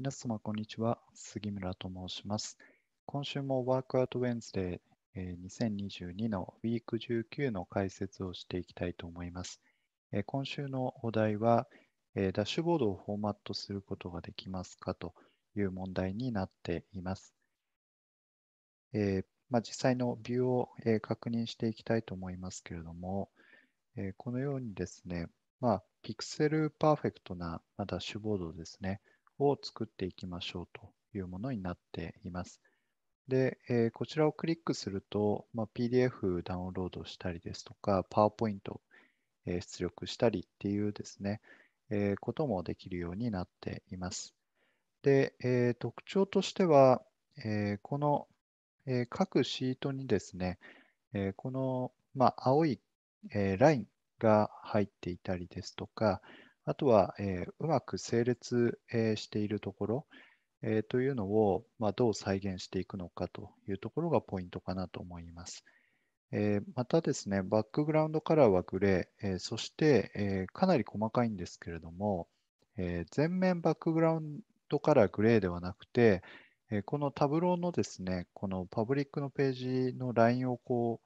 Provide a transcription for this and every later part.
皆様、こんにちは。杉村と申します。今週もワークアウトウェンズデー2022のウィーク19の解説をしていきたいと思います。今週のお題は、ダッシュボードをフォーマットすることができますかという問題になっています。えまあ、実際のビューを、え確認していきたいと思いますけれども、えこのようにですね、まあ、ピクセルパーフェクトな、まダッシュボードですね。を作っていきましょうというものになっています。で、えー、こちらをクリックすると、まあ、PDF ダウンロードしたりですとか、PowerPoint え出力したりっていうですね、えー、こともできるようになっています。で、えー、特徴としては、えー、この、え各シートにですね、えこの、まあ、青い、えラインが入っていたりですとか、あとは、えー、うまく整列、えー、しているところ、えー、というのを、まあ、どう再現していくのかというところがポイントかなと思います。えー、またですね、バックグラウンドカラーはグレー、えー、そして、えー、かなり細かいんですけれども、えー、全面バックグラウンドカラーグレーではなくて、えー、このタブローのですね、このパブリックのページのラインをこ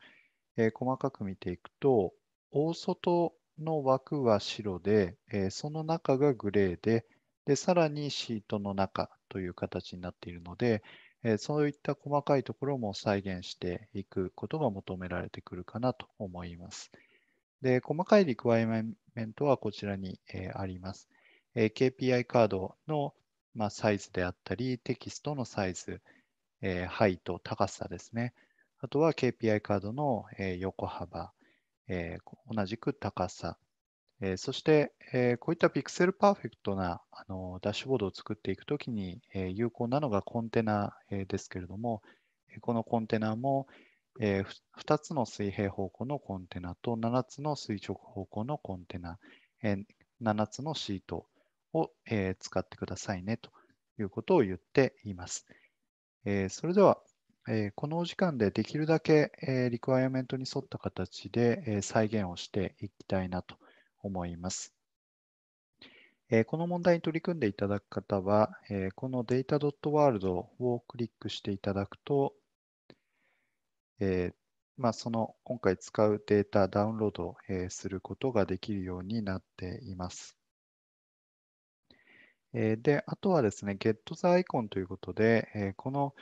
う、えー、細かく見ていくと、大外の枠は白で、えー、その中がグレーでで、さらにシートの中という形になっているので、えー、そういった細かいところも再現していくことが求められてくるかなと思います。で細かいリクワイメントはこちらに、えー、あります。え KPI カードの、まあ、サイズであったり、テキストのサイズ、えー、ハイと高さですね。あとは KPI カードの、え横幅、えー、同じく高さ、えー、そして、えー、こういったピクセルパーフェクトなあのダッシュボードを作っていくときに、え有効なのがコンテナ、えですけれども、このコンテナも、え2つの水平方向のコンテナと7つの垂直方向のコンテナ、え7つのシートを、え使ってくださいねということを言っています。えそれではえー、このお時間でできるだけ、えー、リクワイアメントに沿った形で、えー、再現をしていきたいなと思います。えこの問題に取り組んでいただく方は、えこの data.world をクリックしていただくと、えまあ、その今回使うデータダウンロード、えすることができるようになっています。えで、あとはですね、get the コンということで、えこの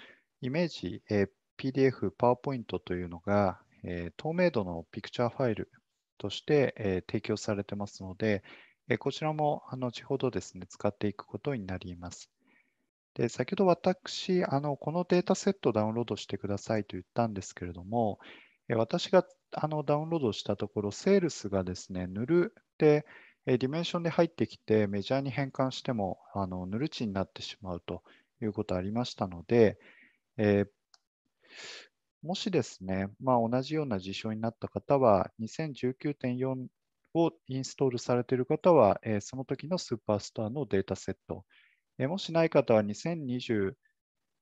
イメージ、え PDF、PowerPoint というのが、え透明度のピクチャーファイルとして、え提供されてますので、えこちらも後ほどですね、使っていくことになります。で先ほど私あの、このデータセットをダウンロードしてくださいと言ったんですけれども、え私があのダウンロードしたところ、セールスがですね、ぬるで、ディメンションで入ってきて、メジャーに変換しても、あのぬる値になってしまうということありましたので、えー、もしですね、まあ、同じような事象になった方は、2019.4をインストールされている方は、えー、その時のスーパースターのデータセット、えー、もしない方は2020、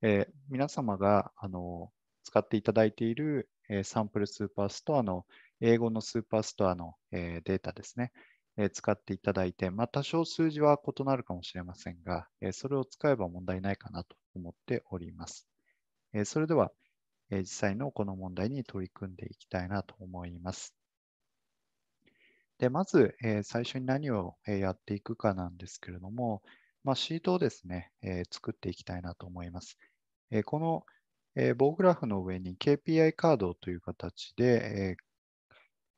えー、皆様があの使っていただいている、えサンプルスーパーストアの英語のスーパーストアの、えデータですね、え使っていただいて、まあ、多少数字は異なるかもしれませんが、えそれを使えば問題ないかなと思っております。えそれでは、え実際のこの問題に取り組んでいきたいなと思います。でまず、え最初に何をやっていくかなんですけれども、まあ、シートをですね、え作っていきたいなと思います。えこの、え棒グラフの上に KPI カードという形で、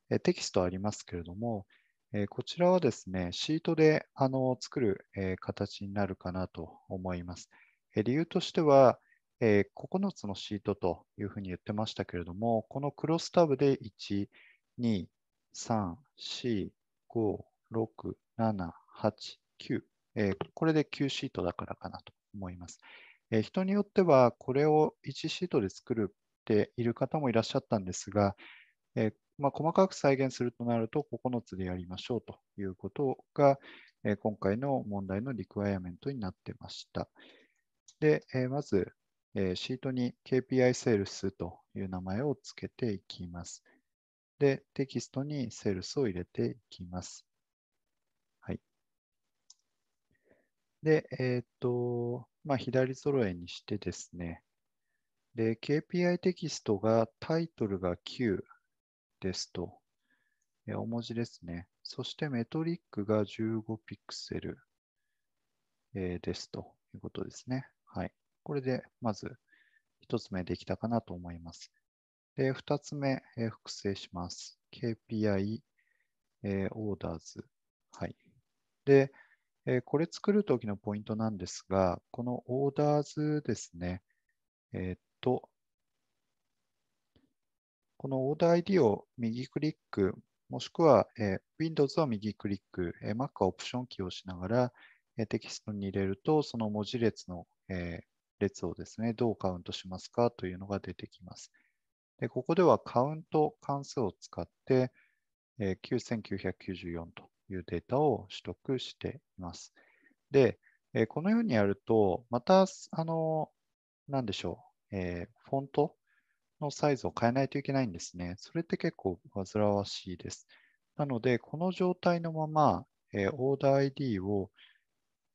えテキストありますけれども、えこちらはですね、シートであの作る、え形になるかなと思います。え理由としては、えー、9つのシートというふうに言ってましたけれども、このクロスタブで1、2、3、4、5、6、7、8、9、えー、これで9シートだからかなと思います。えー、人によっては、これを1シートで作るっている方もいらっしゃったんですが、えー、まあ、細かく再現するとなると9つでやりましょうということが、え今回の問題のリクワイアメントになってました。で、えまずえー、シートに KPI セールスという名前を付けていきます。で、テキストにセールスを入れていきます。はい。で、えっ、ー、と、まあ、左揃えにしてですね、で、KPI テキストがタイトルが Q ですと、え大文字ですね。そしてメトリックが15ピクセル、えー、ですということですね。はい。これでまず1つ目できたかなと思います。で、2つ目、えー、複製します。KPI、えー、オーダーズ。はい。で、えー、これ作るときのポイントなんですが、このオーダーズですね。えー、っと、このオーダー ID を右クリック、もしくは、えー、Windows を右クリック、えー、Mac はオプションキーをしながら、えー、テキストに入れると、その文字列の、えー、列をですね、どうカウントしますかというのが出てきます。でここではカウント関数を使って、え9994というデータを取得しています。で、えこのようにやると、また、あの、なんでしょう、えー、フォントのサイズを変えないといけないんですね。それって結構煩わしいです。なので、この状態のまま、えー、オーダー ID を、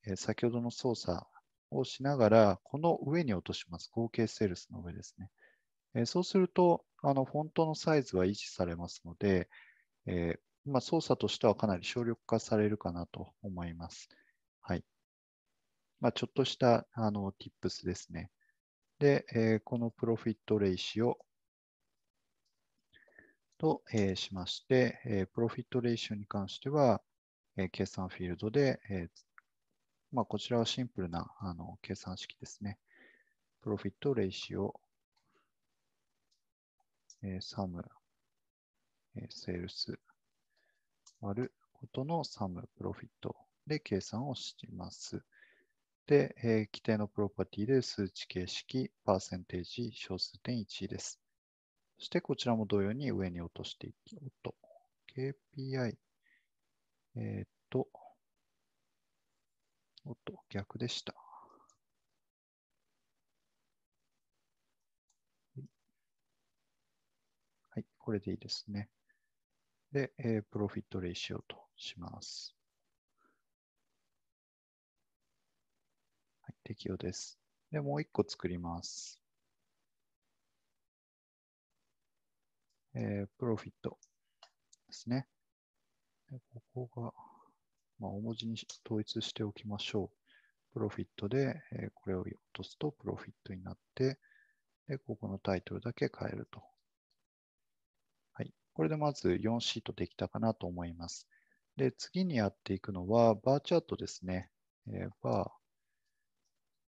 えー、先ほどの操作をしながら、この上に落とします。合計セールスの上ですね。えー、そうすると、あのフォントのサイズは維持されますので、えー、まあ、操作としてはかなり省力化されるかなと思います。はい。まあ、ちょっとしたあの tips ですね。で、えー、このプロフィットレイシオと、えー、しまして、えー、プロフィットレイシオに関しては、えー、計算フィールドで、えー、まあ、こちらはシンプルなあの計算式ですね。プロフィット、レイシオ、えー、サム、えー、セールス、割ることのサム、プロフィットで計算をします。で、えー、規定のプロパティで数値形式、パーセンテージ、小数点1です。そしてこちらも同様に上に落としていき、おっと、KPI、えっ、と、おっと、逆でした。はい、これでいいですね。で、えー、プロフィットレイシオとします。はい、適用です。で、もう一個作ります。えー、プロフィットですね。でここが、まあ、大文字に統一しておきましょう。プロフィットで、えこれを落とすとプロフィットになって、で、ここのタイトルだけ変えると。はい。これでまず4シートできたかなと思います。で、次にやっていくのは、バーチャートですね。えー、バ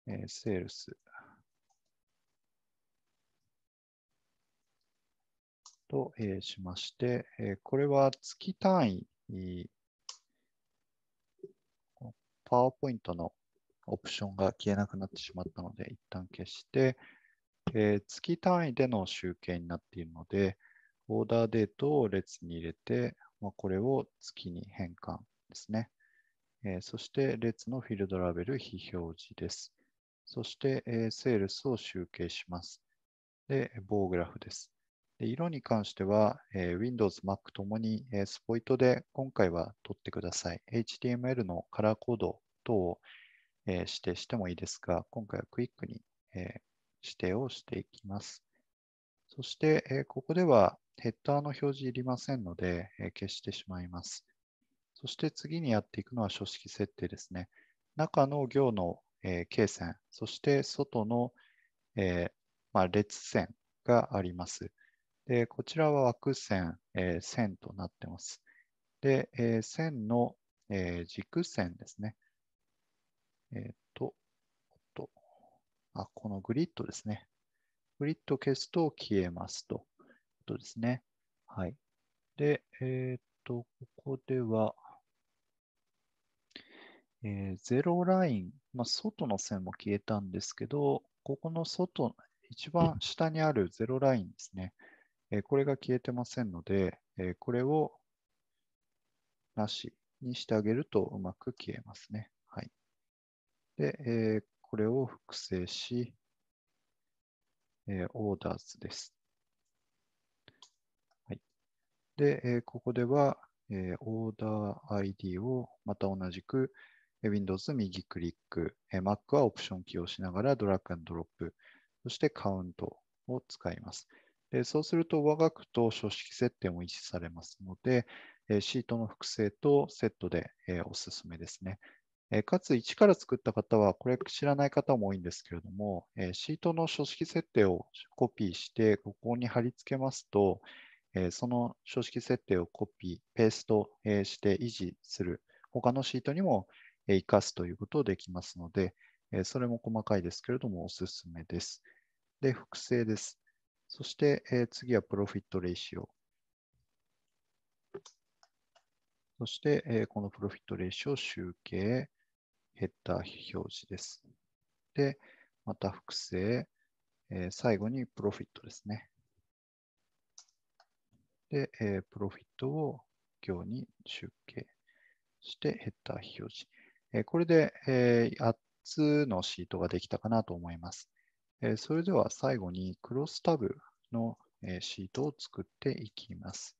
ー、えー、セールス。と、えしまして、えこれは月単位パワーポイントのオプションが消えなくなってしまったので、一旦消して、えー、月単位での集計になっているので、オーダーデートを列に入れて、まあ、これを月に変換ですね。えー、そして、列のフィールドラベル非表示です。そして、えー、セールスを集計します。で、棒グラフです。色に関しては、えー、Windows、Mac ともに、えー、スポイトで今回は取ってください。HTML のカラーコード等を、えー、指定してもいいですが、今回はクイックに、えー、指定をしていきます。そして、えー、ここではヘッダーの表示いりませんので、えー、消してしまいます。そして次にやっていくのは書式設定ですね。中の行の、えー、線、そして外の、えーまあ、列線があります。でこちらは枠線、えー、線となってます。で、えー、線の、えー、軸線ですね。えっと、とあ、このグリッドですね。グリッド消すと消えますと。とですね。はい。で、えっと、ここでは、えー、ゼロライン、まあ、外の線も消えたんですけど、ここの外、一番下にあるゼロラインですね。えこれが消えてませんので、えこれをなしにしてあげるとうまく消えますね。はい。で、えこれを複製し、えオーダーズです。はい。で、えここでは、えオーダー ID をまた同じく Windows 右クリック、Mac はオプションキーをしながらドラッグドロップ、そしてカウントを使います。でそうすると我が句と書式設定も維持されますので、えシートの複製とセットで、えおすすめですね。えかつ1から作った方は、これ知らない方も多いんですけれども、えシートの書式設定をコピーして、ここに貼り付けますと、えその書式設定をコピー、ペースト、えして維持する、他のシートにも生かすということできますので、それも細かいですけれどもおすすめです。で、複製です。そして、えー、次はプロフィットレシオ。そして、えー、このプロフィットレシオ集計、ヘッダー表示です。で、また複製、えー、最後にプロフィットですね。で、えー、プロフィットを行に集計して、ヘッダー表示。えー、これで、えー、8つのシートができたかなと思います。えそれでは最後にクロスタブの、えシートを作っていきます。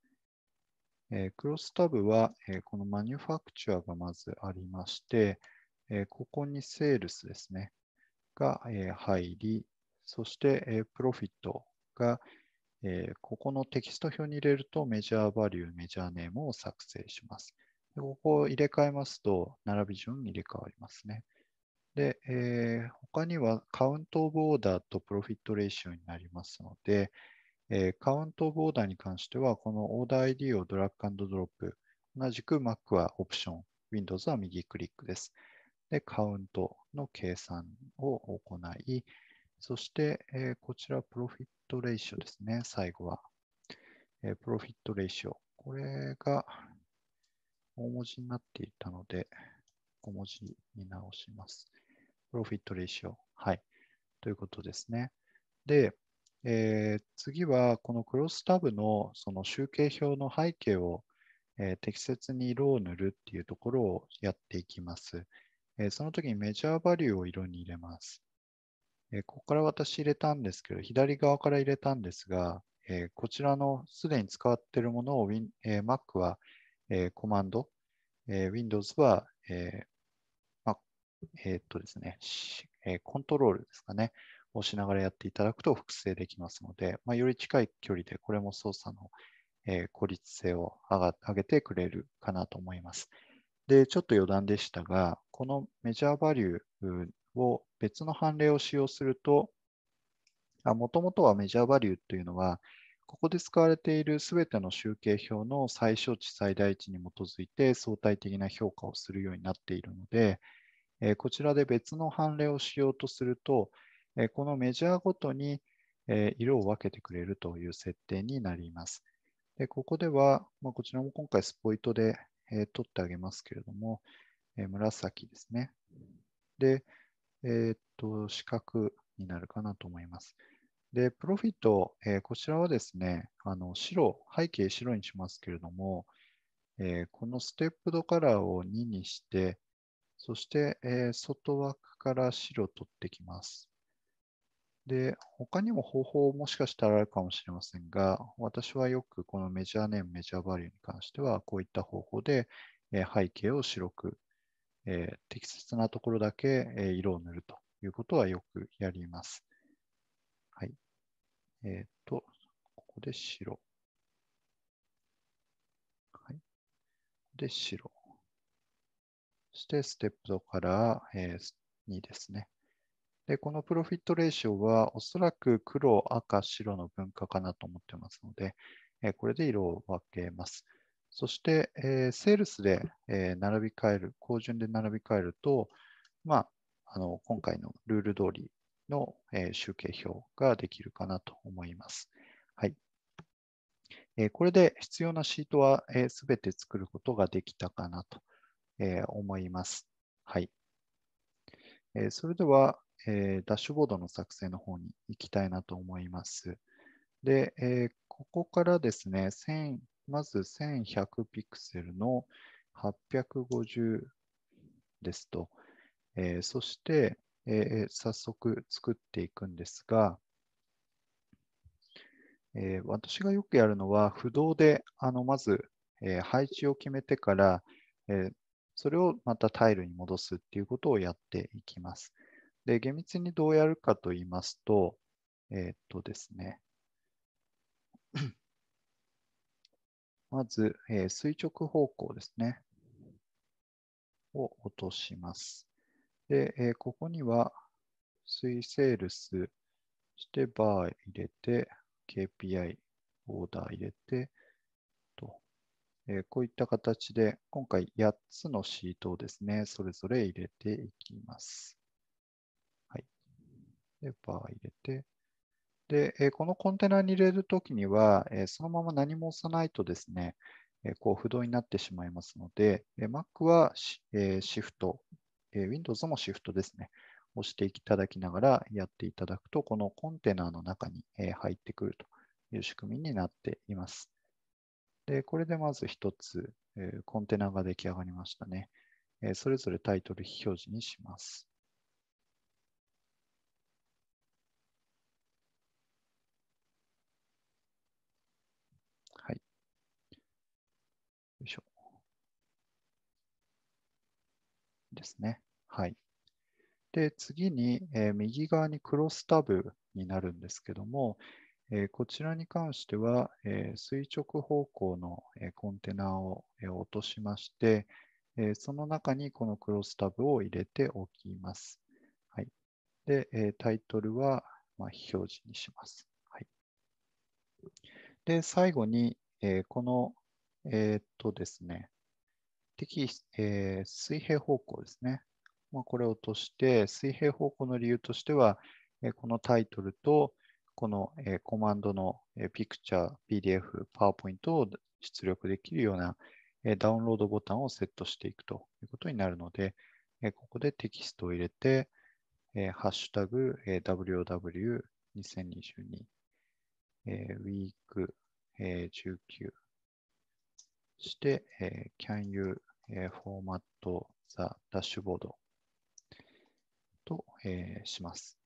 えクロスタブは、えこのマニュファクチュアがまずありまして、えここにセールスですね、が、え入り、そして、えプロフィットが、えここのテキスト表に入れるとメジャーバリュー、メジャーネームを作成します。でここを入れ替えますと、並び順に入れ替わりますね。で、えー、他にはカウントオブオーダーとプロフィットレーシオになりますので、えー、カウントオブオーダーに関しては、このオーダー ID をドラッグドロップ、同じく Mac はオプション、Windows は右クリックです。で、カウントの計算を行い、そして、えー、こちら、プロフィットレーシオですね、最後は。えー、プロフィットレーシオ。これが大文字になっていたので、小文字に直します。プロフィットレシオ。はい。ということですね。で、えー、次はこのクロスタブのその集計表の背景を、えー、適切に色を塗るっていうところをやっていきます。えー、その時にメジャーバリューを色に入れます。えここから私入れたんですけど、左側から入れたんですが、えこちらのすでに使っているものを w i え Mac は、えコマンド、え Windows は、ええー、っとですね、えー、コントロールですかね、をしながらやっていただくと複製できますので、まあ、より近い距離でこれも操作の、えー、効率性を上げてくれるかなと思います。で、ちょっと余談でしたが、このメジャーバリューを別の判例を使用すると、もともとはメジャーバリューというのは、ここで使われているすべての集計表の最小値、最大値に基づいて相対的な評価をするようになっているので、えこちらで別の判例をしようとすると、えこのメジャーごとに、え色を分けてくれるという設定になります。でここでは、まあ、こちらも今回スポイトで、え取ってあげますけれども、え紫ですね。で、えー、っと、四角になるかなと思います。で、プロフィット、えー、こちらはですね、あの白、背景白にしますけれども、えー、このステップドカラーを2にして、そして、えー、外枠から白取ってきます。で、他にも方法もしかしたらあるかもしれませんが、私はよくこのメジャーネーム、メジャーバリューに関しては、こういった方法で、えー、背景を白く、えー、適切なところだけ、えー、色を塗るということはよくやります。はい。えっ、と、ここで白。はい。で、白。して、ステップカラー、えー、2ですね。で、このプロフィットレーションは、おそらく黒、赤、白の分化かなと思ってますので、えこれで色を分けます。そして、えー、セールスで、え並び替える、高順で並び替えると、まあ、あの今回のルール通りの、え集計表ができるかなと思います。はい。えこれで必要なシートはすべ、えー、て作ることができたかなとえー、思います。はい。えー、それでは、えー、ダッシュボードの作成の方に行きたいなと思います。で、えここからですね、まず1100ピクセルの850ですと、えそして、え早速作っていくんですが、え私がよくやるのは、不動であのまず、え配置を決めてから、えそれをまたタイルに戻すっていうことをやっていきます。で、厳密にどうやるかと言いますと、えー、っとですね、まず、えー、垂直方向ですね、を落とします。で、えー、ここには、水セールスしてバー入れて、KPI オーダー入れて、えこういった形で、今回8つのシートをですね、それぞれ入れていきます。はい。で、バー入れて。で、えこのコンテナに入れるときには、えそのまま何も押さないとですね、えこう不動になってしまいますので、え Mac はシ,、えシフト、え Windows もシフトですね、押していただきながらやっていただくと、このコンテナの中に、え入ってくるという仕組みになっています。で、これでまず1つ、えコンテナが出来上がりましたね、えそれぞれタイトル非表示にします。はい。よいしょ。ですね。はい。で、次に、え右側にクロスタブになるんですけども、えこちらに関しては、え垂直方向の、えコンテナを、え落としまして、えその中にこのクロスタブを入れておきます。はい、で、えタイトルは、ま非表示にします。はい、で、最後に、えこの、えー、っとですね、的、えー、水平方向ですね。まあ、これを落として、水平方向の理由としては、えこのタイトルと、この、コマンドの、ピクチャー、PDF、PowerPoint を出力できるような、ダウンロードボタンをセットしていくということになるので、ここでテキストを入れて、ハッシュタグ、WW2022、ー、week19、して、can you、format the dashboard と、します。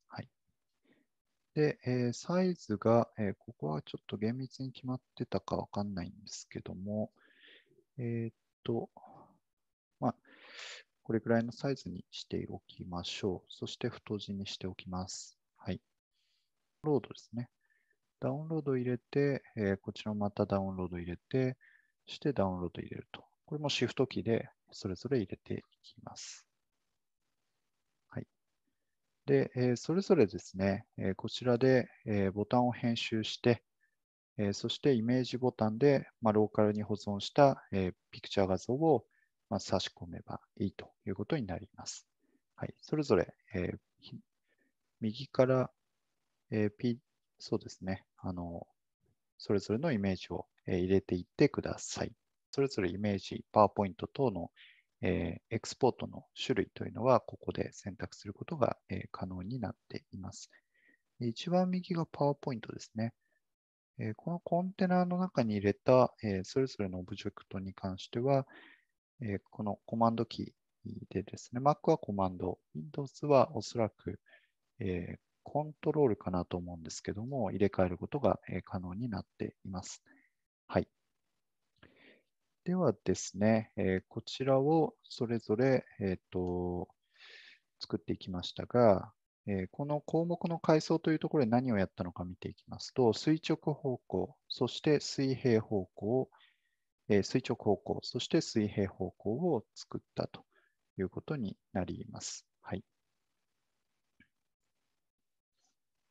で、えー、サイズが、えー、ここはちょっと厳密に決まってたかわかんないんですけども、えー、っと、まあ、これぐらいのサイズにしておきましょう。そして太字にしておきます。はい。ロードですね。ダウンロード入れて、えー、こちらもまたダウンロード入れて、してダウンロード入れると。これもシフトキーでそれぞれ入れていきます。で、えー、それぞれですね、えー、こちらで、えー、ボタンを編集して、えそしてイメージボタンで、まあ、ローカルに保存した、えピクチャー画像を、まあ、差し込めばいいということになります。はい、それぞれ、え右から、えー、P、そうですね、あの、それぞれのイメージを、え入れていってください。それぞれイメージ、パワーポイント等のえー、エクスポートの種類というのは、ここで選択することが、えー、可能になっています。一番右が PowerPoint ですね。えー、このコンテナの中に入れた、えー、それぞれのオブジェクトに関しては、えー、このコマンドキーでですね、Mac はコマンド、Windows はおそらく、えー、コントロールかなと思うんですけども、入れ替えることが可能になっています。はい。ではですね、えー、こちらをそれぞれ、えーと、作っていきましたが、えー、この項目の階層というところで何をやったのか見ていきますと、垂直方向、そして水平方向、えー、垂直方向、そして水平方向を作ったということになります。はい。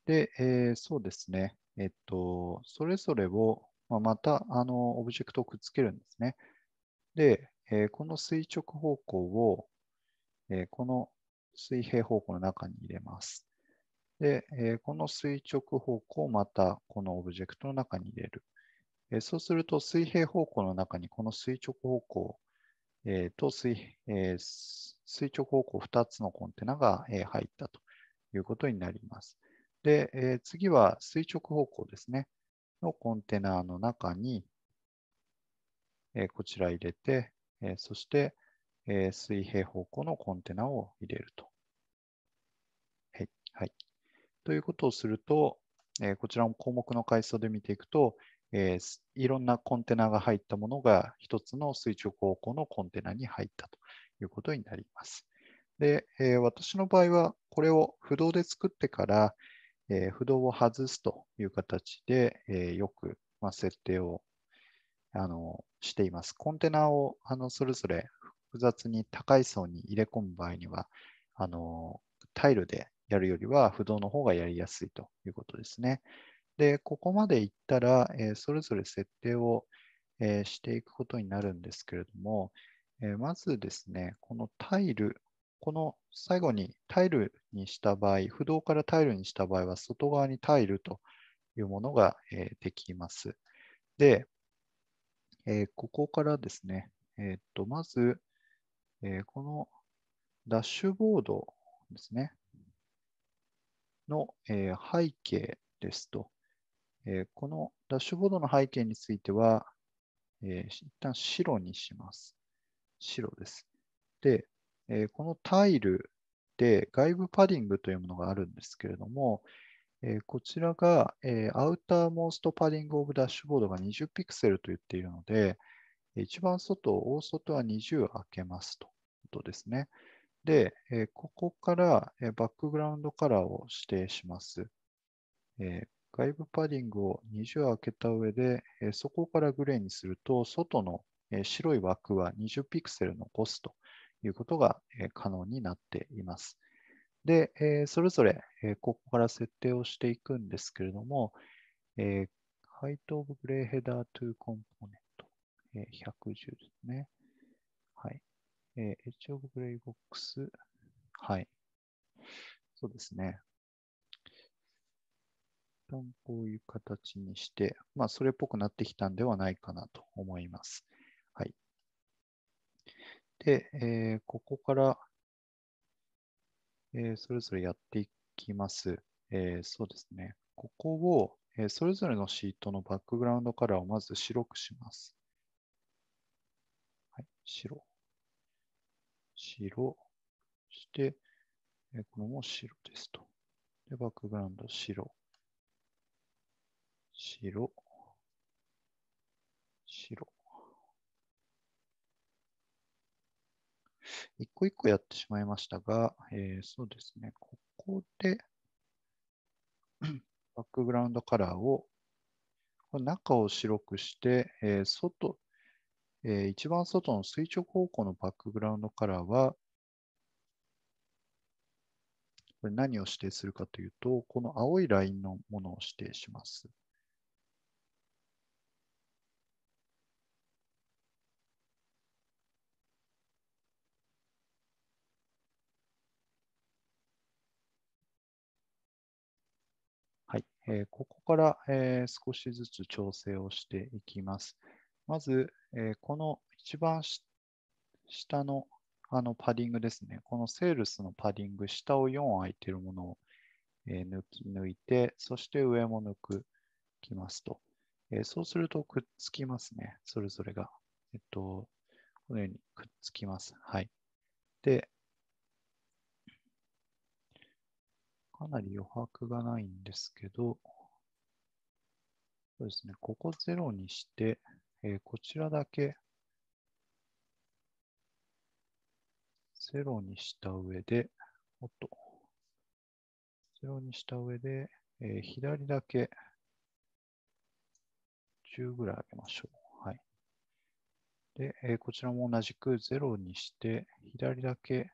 で、えー、そうですね。えっと、それぞれをまあ、またあのオブジェクトをくっつけるんですね。で、えー、この垂直方向を、えー、この水平方向の中に入れます。で、えー、この垂直方向をまたこのオブジェクトの中に入れる。えー、そうすると水平方向の中にこの垂直方向、えー、と水,、え垂直方向2つのコンテナが、え入ったということになります。で、え次は垂直方向ですね。のコンテナの中に、えこちら入れて、えそして、え水平方向のコンテナを入れると。はい。はい、ということをすると、えこちらも項目の階層で見ていくと、えいろんなコンテナが入ったものが一つの垂直方向のコンテナに入ったということになります。で、え私の場合はこれを不動で作ってから、えー、不動を外すという形で、えー、よく、まあ、設定をあのしています。コンテナをあのそれぞれ複雑に高い層に入れ込む場合には、あのタイルでやるよりは不動の方がやりやすいということですね。で、ここまでいったら、えー、それぞれ設定を、えー、していくことになるんですけれども、えー、まずですね、このタイルこの最後にタイルにした場合、不動からタイルにした場合は、外側にタイルというものが、えー、できます。で、えー、ここからですね、えっ、とまず、えこのダッシュボードですね、の、え背景ですと、えこのダッシュボードの背景については、え一旦白にします。白です。で、えー、このタイルで外部パディングというものがあるんですけれども、えー、こちらが、えー、アウターモーストパディングオブダッシュボードが20ピクセルと言っているので、一番外、大外は20開けますということですね。で、えここから、えバックグラウンドカラーを指定します。え外部パディングを20開けた上で、えそこからグレーにすると、外の、え白い枠は20ピクセル残すということが可能になっています。で、それぞれここから設定をしていくんですけれども、Height of Gray Header to Component 110ですね。はい。H of Gray Box。はい。そうですね。こういう形にして、まあ、それっぽくなってきたんではないかなと思います。で、えー、ここから、えー、それぞれやっていきます。えー、そうですね。ここを、えそれぞれのシートのバックグラウンドカラーをまず白くします。はい、白。白。そして、えこれも白ですと。で、バックグラウンド白。白。白。一個一個やってしまいましたが、えー、そうですね、ここで、バックグラウンドカラーを、こ中を白くして、えー、外、えー、一番外の垂直方向のバックグラウンドカラーは、これ何を指定するかというと、この青いラインのものを指定します。えここから、え少しずつ調整をしていきます。まず、えこの一番下のあのパディングですね。このセールスのパディング、下を4空いているものを、え抜き抜いて、そして上も抜くきますと、えそうするとくっつきますね。それぞれが。えっと、このようにくっつきます。はい。で、かなり余白がないんですけど、そうですね、ここ0にして、えー、こちらだけ0にした上で、おっと、0にした上で、えー、左だけ10ぐらい上げましょう。はい。で、えー、こちらも同じく0にして、左だけ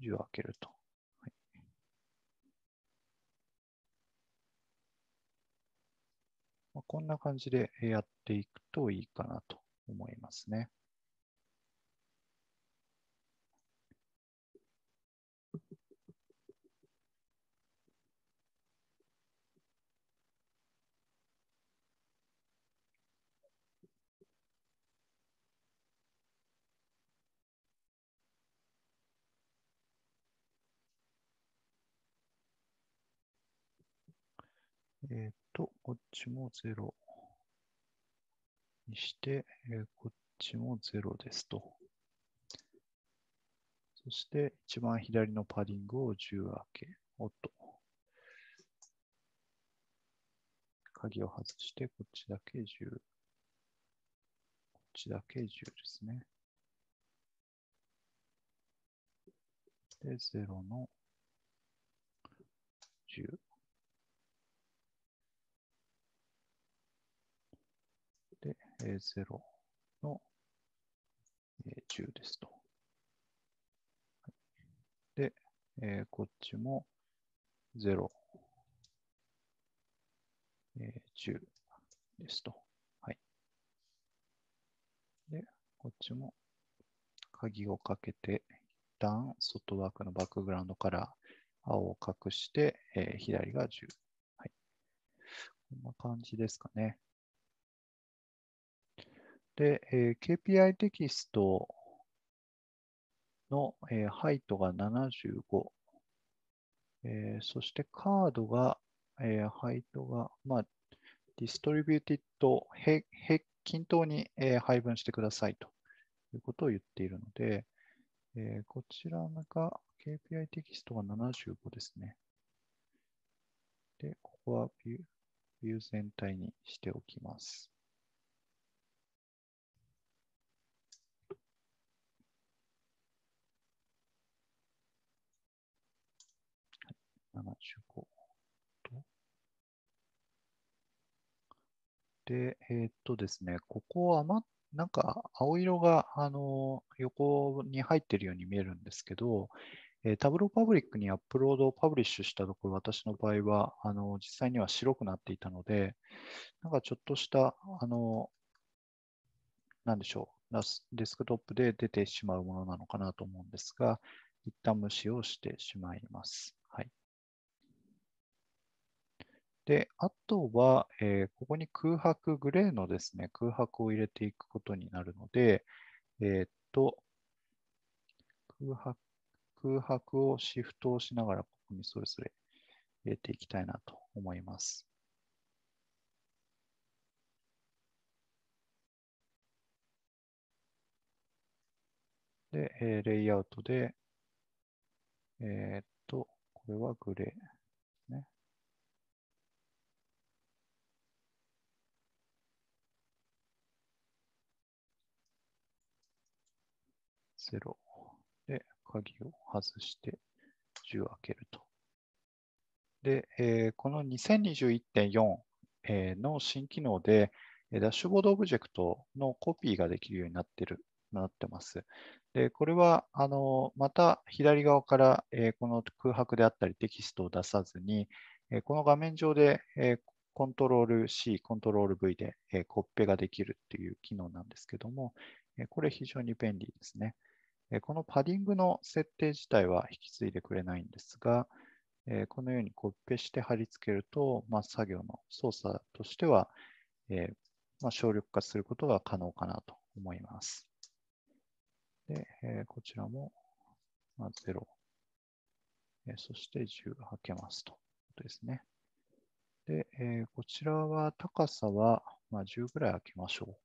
10開けると。こんな感じでやっていくといいかなと思いますね。えっ、ー、と、こっちも0にして、えー、こっちも0ですと。そして、一番左のパディングを10開け、おっと。鍵を外して、こっちだけ10。こっちだけ10ですね。で、0の10。0の10ですと。で、えー、こっちも0、え10ですと。はい。で、こっちも鍵をかけて、一旦外枠のバックグラウンドから青を隠して、えー、左が10。はい。こんな感じですかね。で、えー、KPI テキストの、えー、ハイトが75、えー、そしてカードが、えー、ハイトが、まあ、ディストリビューティッド、へへ均等に、えー、配分してくださいということを言っているので、えー、こちらが KPI テキストが75ですね。で、ここはビュービュー全体にしておきます。75で、えー、っとですね、ここま、なんか青色があの横に入っているように見えるんですけど、えー、タブローパブリックにアップロードをパブリッシュしたところ、私の場合はあの実際には白くなっていたので、なんかちょっとした、あの、なんでしょう、デスクトップで出てしまうものなのかなと思うんですが、一旦無視をしてしまいます。で、あとは、えー、ここに空白、グレーのですね、空白を入れていくことになるので、えー、っと、空白、空白をシフトをしながら、ここにそれぞれ入れていきたいなと思います。で、えー、レイアウトで、えー、っと、これはグレー。0で、鍵を外して10を開けると。で、えー、この2021.4、えー、の新機能で、ダッシュボードオブジェクトのコピーができるようになってる、なってます。で、これは、あの、また左側から、えー、この空白であったりテキストを出さずに、えー、この画面上で、えー、コントロール C、コントロール V で、えー、コッペができるっていう機能なんですけども、えー、これ非常に便利ですね。このパディングの設定自体は引き継いでくれないんですが、このようにコピペして貼り付けると、まあ、作業の操作としては、えー、まあ、省力化することが可能かなと思います。でえー、こちらも、まあ、0、えー、そして10はけますということですね。でえこちらは高さは、ま10ぐらい開けましょう。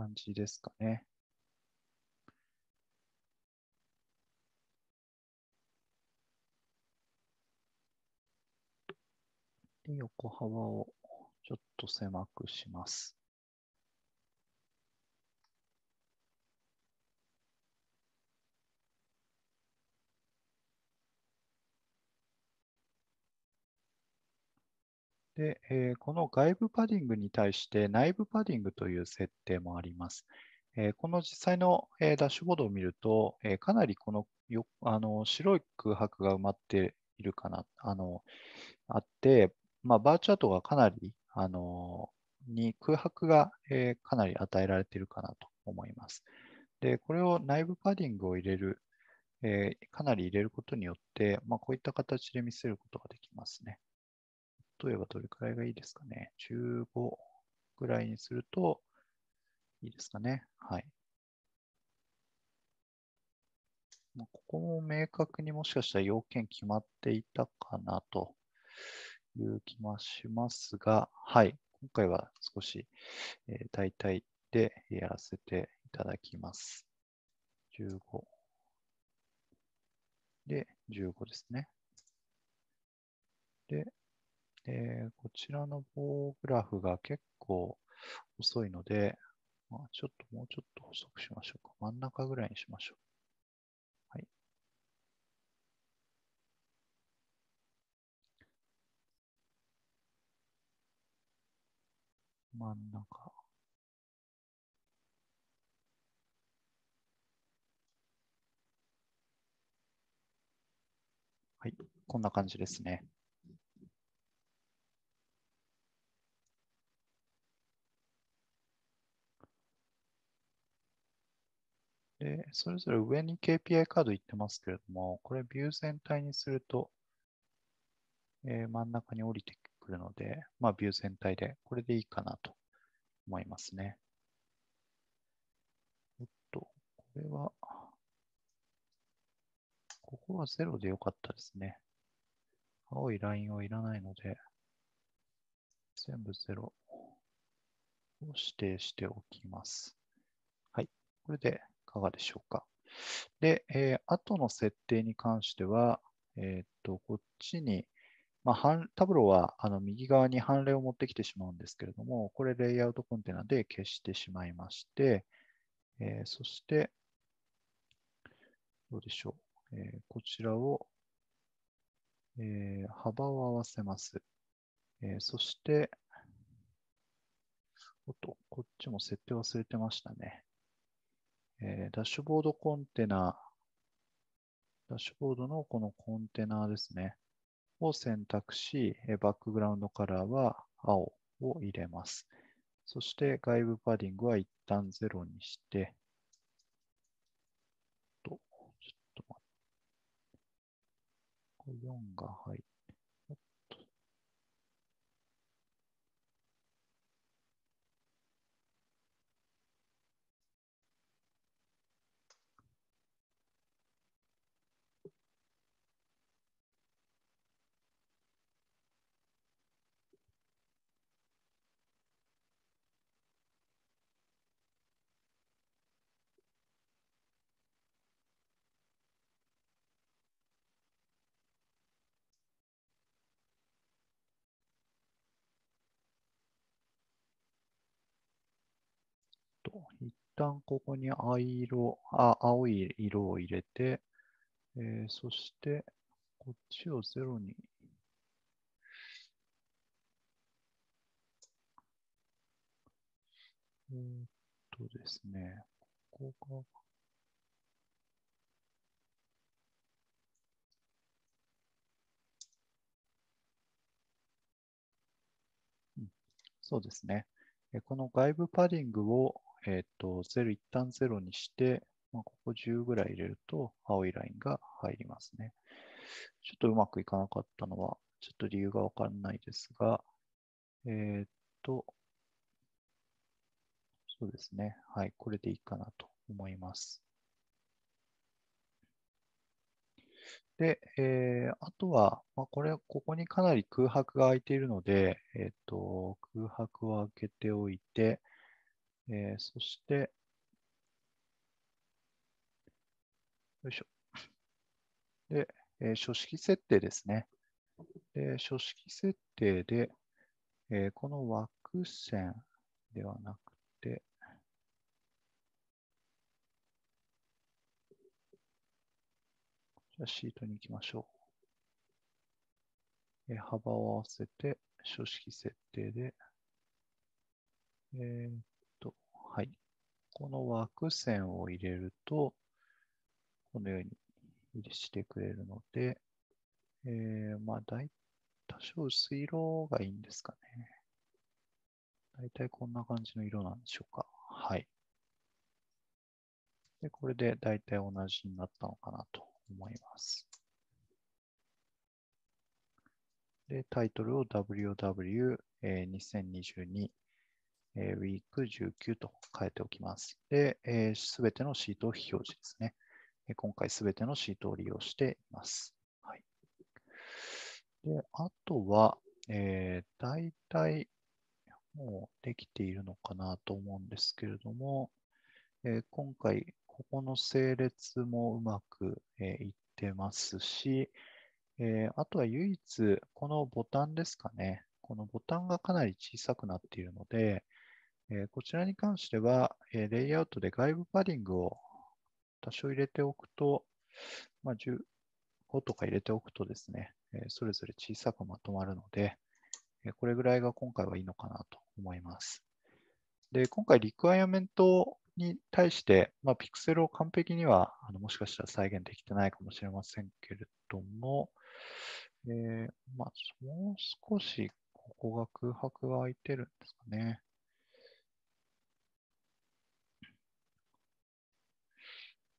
感じですかね。で横幅をちょっと狭くします。で、えー、この外部パディングに対して内部パディングという設定もあります。えー、この実際の、えー、ダッシュボードを見ると、えかなりこのよあの白い空白が埋まっているかな、あのあって、まあ、バーチャートがかなりあのに空白が、えかなり与えられているかなと思います。で、これを内部パディングを入れる、えかなり入れることによって、まあ、こういった形で見せることができますね。例えばどれくらいがいいですかね。15くらいにするといいですかね。はい。まあ、ここも明確にもしかしたら要件決まっていたかなという気もしますが、はい。今回は少し、えー、大体でやらせていただきます。15。で、15ですね。で、で、こちらの棒グラフが結構細いので、まあ、ちょっともうちょっと細くしましょうか。真ん中ぐらいにしましょう。はい。真ん中。はい。こんな感じですね。で、それぞれ上に KPI カードいってますけれども、これビュー全体にすると、えー、真ん中に降りてくるので、まあビュー全体で、これでいいかなと思いますね。おっと、これは、ここは0でよかったですね。青いラインはいらないので、全部0を指定しておきます。はい、これでかがでしょうか。で、えー、後の設定に関しては、えっ、と、こっちに、まあ、タブローはあの右側に判例を持ってきてしまうんですけれども、これレイアウトコンテナで消してしまいまして、えー、そして、どうでしょう。えー、こちらを、えー、幅を合わせます。えそして、おっと、こっちも設定忘れてましたね。えー、ダッシュボードコンテナ、ダッシュボードのこのコンテナですね、を選択し、えー、バックグラウンドカラーは青を入れます。そして外部パディングは一旦ゼロにして、とちょっと待って、4が入って、と、一旦ここに藍色、あ青い色を入れて、えー、そして、こっちをゼロに。えー、っとですね、ここが。そうですね。この外部パディングをえっ、ー、と、0、一旦0にして、まあ、ここ10ぐらい入れると青いラインが入りますね。ちょっとうまくいかなかったのは、ちょっと理由がわかんないですが、えっ、ー、と、そうですね。はい、これでいいかなと思います。で、えー、あとは、まあ、これ、ここにかなり空白が空いているので、えっ、ー、と、空白を開けておいて、えー、そして、よいしょ。で、えー、書式設定ですね。で書式設定で、えー、この枠線ではなくて、じゃシートに行きましょう。えー、幅を合わせて、書式設定で、えー、はい。この枠線を入れると、このように入れしてくれるので、えー、まあ、だい、多少薄い色がいいんですかね。大体こんな感じの色なんでしょうか。はい。で、これで大体同じになったのかなと思います。で、タイトルを WW2022 えー、ウィーク19と変えておきます。で、す、えー、べ、てのシートを非表示ですね。えー、今回すべてのシートを利用しています。はい、であとは、えい大体もうできているのかなと思うんですけれども、えー、今回、ここの整列もうまく、えー、いってますし、えー、あとは唯一、このボタンですかね。このボタンがかなり小さくなっているので、えこちらに関しては、えレイアウトで外部パディングを多少入れておくと、まあ、5とか入れておくとですね、えそれぞれ小さくまとまるので、えこれぐらいが今回はいいのかなと思います。で、今回、リクワイアメントに対して、まあ、ピクセルを完璧にはあのもしかしたら再現できてないかもしれませんけれども、えー、まあ、もう少しここが空白が空いてるんですかね。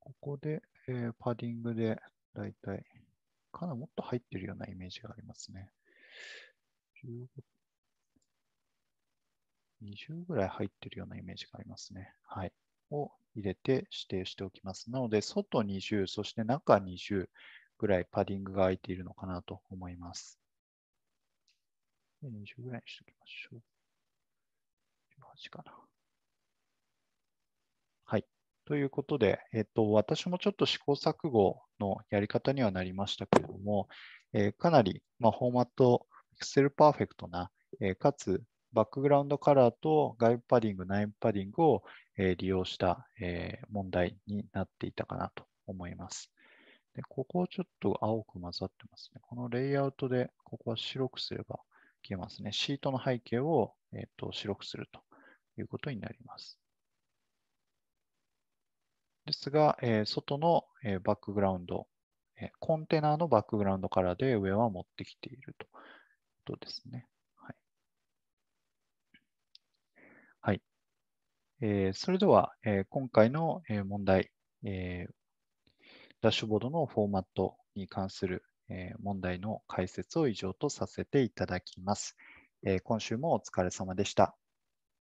ここで、えー、パディングでだいたい、かなりもっと入ってるようなイメージがありますね。20ぐらい入ってるようなイメージがありますね。はい。を入れて指定しておきます。なので、外20、そして中20ぐらいパディングが空いているのかなと思います。20ぐらいにしておきましょう。18かな。ということで、えっと、私もちょっと試行錯誤のやり方にはなりましたけれども、えー、かなり、まあ、フォーマット、Excel パーフェクトな、えー、かつバックグラウンドカラーと外部パディング、内部パディングを、えー、利用した、えー、問題になっていたかなと思います。でここちょっと青く混ざってますね。このレイアウトで、ここは白くすれば消えますね。シートの背景を、えーと白くするということになります。ですが、えー、外の、えー、バックグラウンド、えー、コンテナのバックグラウンドからで上は持ってきているということですね。はい。はい、えー、それでは、えー、今回の、えー、問題、えー、ダッシュボードのフォーマットに関する、えー、問題の解説を以上とさせていただきます。えー、今週もお疲れ様でした。